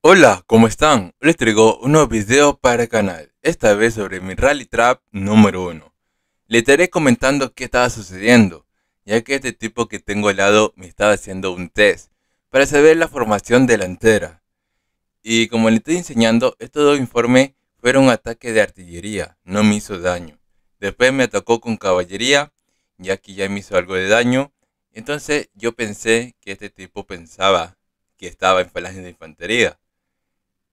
Hola, ¿cómo están? Les traigo un nuevo video para el canal, esta vez sobre mi Rally Trap número 1. Le estaré comentando qué estaba sucediendo, ya que este tipo que tengo al lado me estaba haciendo un test, para saber la formación delantera. Y como le estoy enseñando, estos dos informes fueron un ataque de artillería, no me hizo daño. Después me atacó con caballería, ya que ya me hizo algo de daño. Entonces yo pensé que este tipo pensaba que estaba en falange de infantería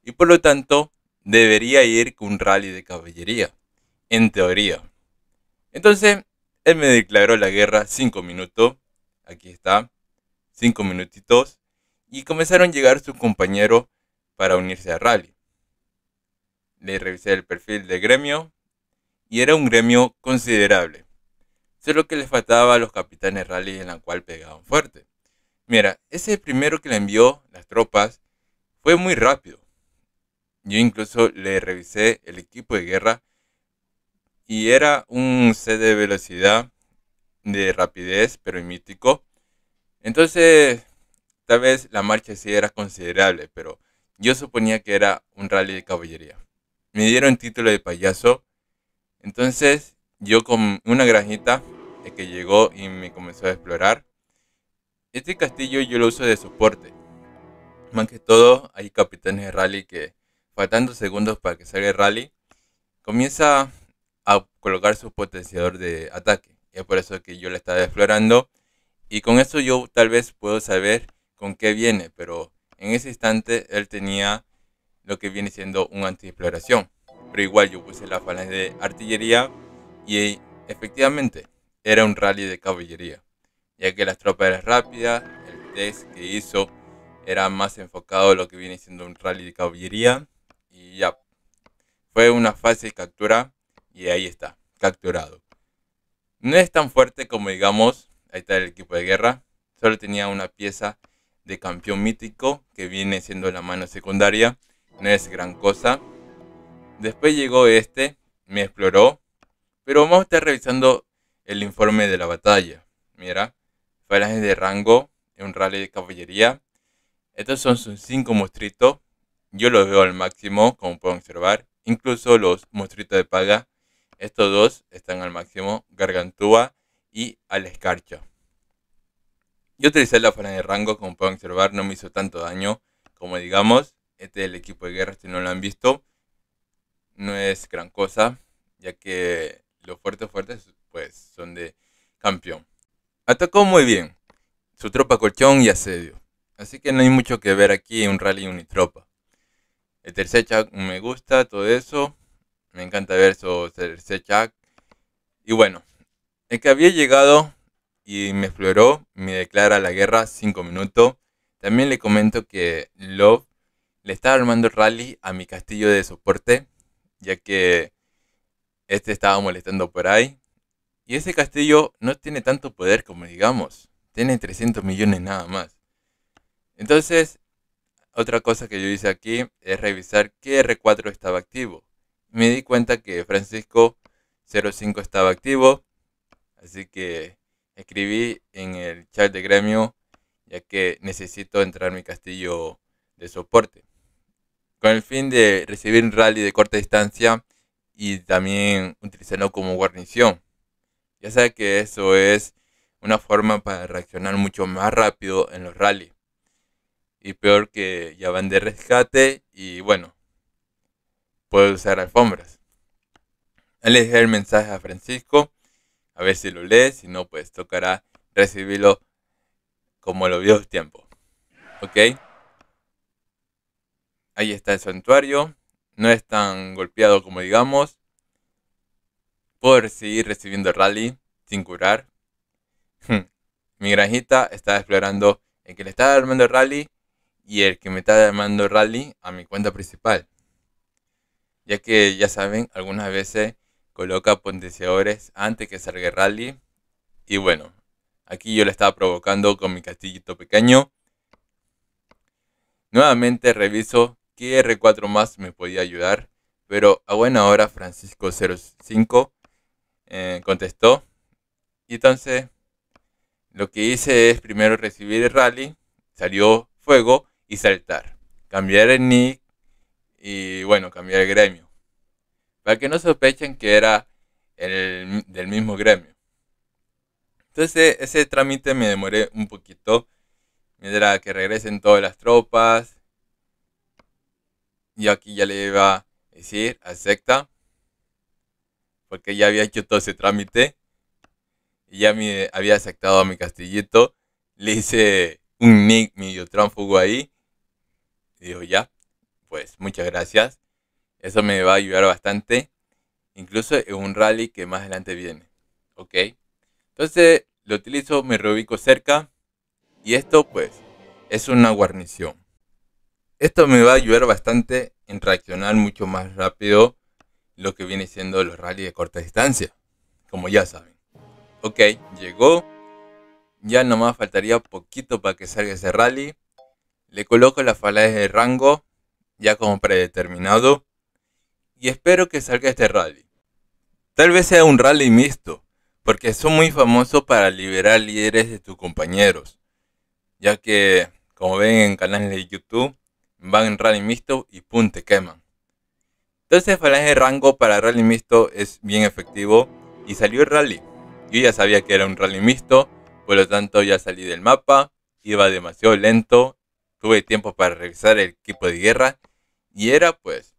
y por lo tanto debería ir con un rally de caballería, en teoría. Entonces, él me declaró la guerra 5 minutos, aquí está, 5 minutitos, y comenzaron a llegar sus compañeros para unirse al rally. Le revisé el perfil de gremio y era un gremio considerable, solo que les faltaba a los capitanes rally en la cual pegaban fuerte. Mira, ese primero que le envió las tropas fue muy rápido, yo incluso le revisé el equipo de guerra y era un set de velocidad, de rapidez, pero mítico. Entonces, tal vez la marcha sí era considerable, pero yo suponía que era un rally de caballería. Me dieron título de payaso. Entonces, yo con una granjita que llegó y me comenzó a explorar. Este castillo yo lo uso de soporte. Más que todo, hay capitanes de rally que faltando segundos para que salga el rally, comienza a colocar su potenciador de ataque. Y es por eso que yo le estaba explorando. Y con eso yo tal vez puedo saber con qué viene, pero en ese instante él tenía lo que viene siendo un antiexploración. Pero igual yo puse la falange de artillería y efectivamente era un rally de caballería, ya que las tropas eran rápidas, el test que hizo era más enfocado a lo que viene siendo un rally de caballería ya. Fue una fase de captura y ahí está, capturado. No es tan fuerte como digamos, ahí está el equipo de guerra, solo tenía una pieza de campeón mítico que viene siendo la mano secundaria, no es gran cosa. Después llegó este, me exploró, pero vamos a estar revisando el informe de la batalla. Mira, falanges de rango, un rally de caballería. Estos son sus 5 mostritos yo los veo al máximo, como pueden observar. Incluso los monstruitos de paga, estos dos están al máximo, Gargantúa y al escarcha. Yo utilicé la fuera de rango, como pueden observar, no me hizo tanto daño. Como digamos, este es el equipo de guerra, si no lo han visto, no es gran cosa, ya que los fuertes fuertes pues son de campeón. Atacó muy bien, su tropa colchón y asedio. Así que no hay mucho que ver aquí en un rally unitropa. El tercer chat me gusta, todo eso. Me encanta ver su tercer chat. Y bueno, el que había llegado y me exploró, me declara la guerra 5 minutos. También le comento que Love le estaba armando rally a mi castillo de soporte, ya que este estaba molestando por ahí. Y ese castillo no tiene tanto poder como digamos, tiene 300 millones nada más. Entonces, otra cosa que yo hice aquí es revisar qué R4 estaba activo. Me di cuenta que Francisco 05 estaba activo, así que escribí en el chat de gremio ya que necesito entrar mi castillo de soporte. Con el fin de recibir un rally de corta distancia y también utilizarlo como guarnición. Ya sabes que eso es una forma para reaccionar mucho más rápido en los rallies y peor que ya van de rescate y bueno, Puedo usar alfombras. Le dejé el mensaje a Francisco, a ver si lo lee, si no pues tocará recibirlo como lo vio el tiempo. ¿Ok? Ahí está el santuario, no es tan golpeado como digamos. Puedo seguir recibiendo rally sin curar. Mi granjita está explorando En que le está armando rally y el que me está llamando Rally a mi cuenta principal. Ya que ya saben, algunas veces coloca potenciadores antes que salga Rally. Y bueno, aquí yo le estaba provocando con mi castillito pequeño. Nuevamente reviso qué R4 más me podía ayudar. Pero a ah, buena hora Francisco05 eh, contestó. Y entonces lo que hice es primero recibir el rally, salió fuego y saltar. Cambiar el nick y bueno, cambiar el gremio. Para que no sospechen que era el, del mismo gremio. Entonces e-, ese trámite me demoré un poquito. Mientras que regresen todas las tropas. y aquí ya le iba a decir, acepta. Porque ya había hecho todo ese trámite. Y ya me había aceptado a mi castillito. Le hice un nick medio tránfugo ahí ya, pues muchas gracias. Eso me va a ayudar bastante. Incluso en un rally que más adelante viene. ¿Ok? Entonces lo utilizo, me reubico cerca. Y esto pues es una guarnición. Esto me va a ayudar bastante en reaccionar mucho más rápido lo que viene siendo los rally de corta distancia. Como ya saben. Ok, llegó. Ya nomás faltaría poquito para que salga ese rally. Le coloco las falanges de rango, ya como predeterminado, y espero que salga este rally. Tal vez sea un rally mixto, porque son muy famosos para liberar líderes de tus compañeros, ya que, como ven en canales de YouTube, van en rally mixto y punte te queman. Entonces falange de rango para rally mixto es bien efectivo y salió el rally. Yo ya sabía que era un rally mixto, por lo tanto ya salí del mapa, iba demasiado lento tuve tiempo para revisar el equipo de guerra y era pues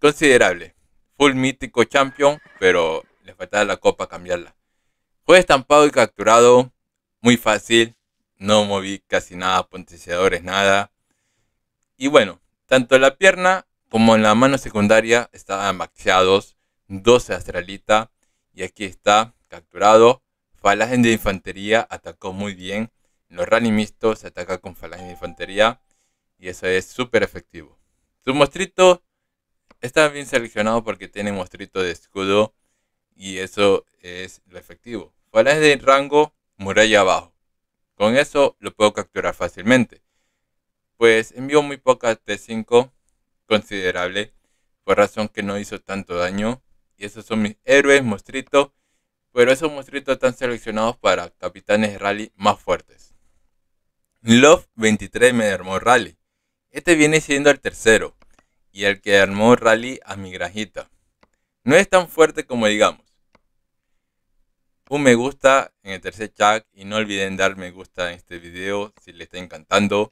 considerable. Full mítico champion, pero le faltaba la copa cambiarla. Fue estampado y capturado muy fácil. No moví casi nada, potenciadores, nada. Y bueno, tanto la pierna como en la mano secundaria estaban maxeados. 12 astralita. Y aquí está capturado. Falagen de infantería atacó muy bien los rally mixtos se ataca con falange de infantería y eso es súper efectivo. Su mostrito está bien seleccionado porque tiene mostrito de escudo y eso es lo efectivo. Falange de rango, muralla abajo. Con eso lo puedo capturar fácilmente. Pues envió muy poca T5, considerable, por razón que no hizo tanto daño. Y esos son mis héroes, mostritos pero esos mostritos están seleccionados para capitanes de rally más fuertes. Love 23 me armó rally. Este viene siendo el tercero y el que armó rally a mi granjita No es tan fuerte como digamos. Un me gusta en el tercer chat y no olviden dar me gusta en este video si les está encantando,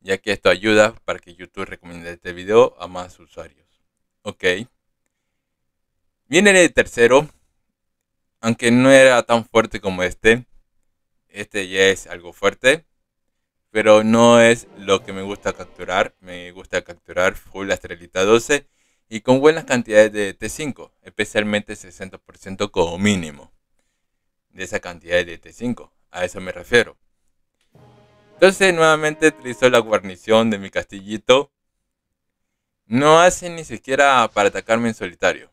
ya que esto ayuda para que YouTube recomiende este video a más usuarios. Ok. Viene el tercero, aunque no era tan fuerte como este. Este ya es algo fuerte pero no es lo que me gusta capturar. Me gusta capturar full astralita 12 y con buenas cantidades de T5, especialmente 60% como mínimo de esa cantidad de T5. A eso me refiero. Entonces nuevamente utilizo la guarnición de mi castillito. No hace ni siquiera para atacarme en solitario.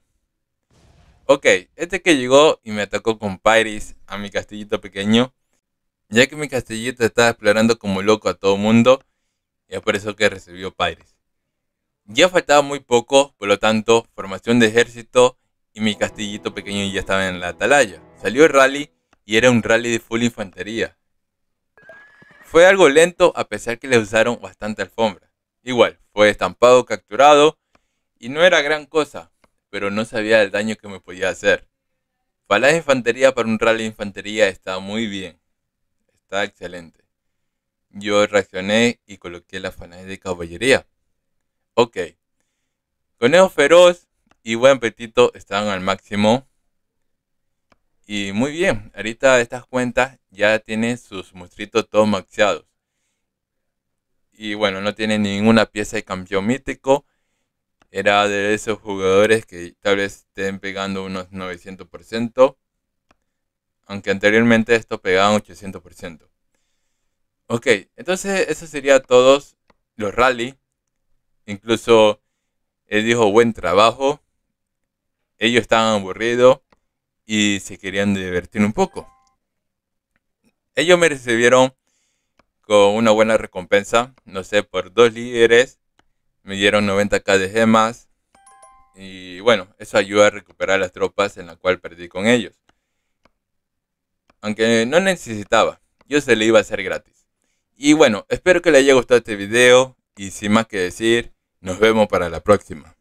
Ok, este que llegó y me atacó con Pyris a mi castillito pequeño ya que mi castillito estaba explorando como loco a todo mundo, y es por eso que recibió padres. Ya faltaba muy poco, por lo tanto, formación de ejército y mi castillito pequeño ya estaba en la atalaya. Salió el rally y era un rally de full infantería. Fue algo lento a pesar que le usaron bastante alfombra. Igual, fue estampado, capturado y no era gran cosa, pero no sabía el daño que me podía hacer. Para la infantería, para un rally de infantería estaba muy bien está excelente. Yo reaccioné y coloqué la fanática de caballería. Ok. Conejo feroz y buen apetito están al máximo. Y muy bien, ahorita estas cuentas ya tiene sus monstruitos todos maxeados. Y bueno, no tiene ninguna pieza de campeón mítico. Era de esos jugadores que tal vez estén pegando unos 900% aunque anteriormente esto pegaba un 800%. Ok, entonces eso sería todos los rally. Incluso él dijo buen trabajo. Ellos estaban aburridos y se querían divertir un poco. Ellos me recibieron con una buena recompensa, no sé, por dos líderes. Me dieron 90k de gemas. Y bueno, eso ayuda a recuperar las tropas en la cual perdí con ellos aunque no necesitaba, yo se le iba a hacer gratis. Y bueno, espero que les haya gustado este video y sin más que decir, nos vemos para la próxima.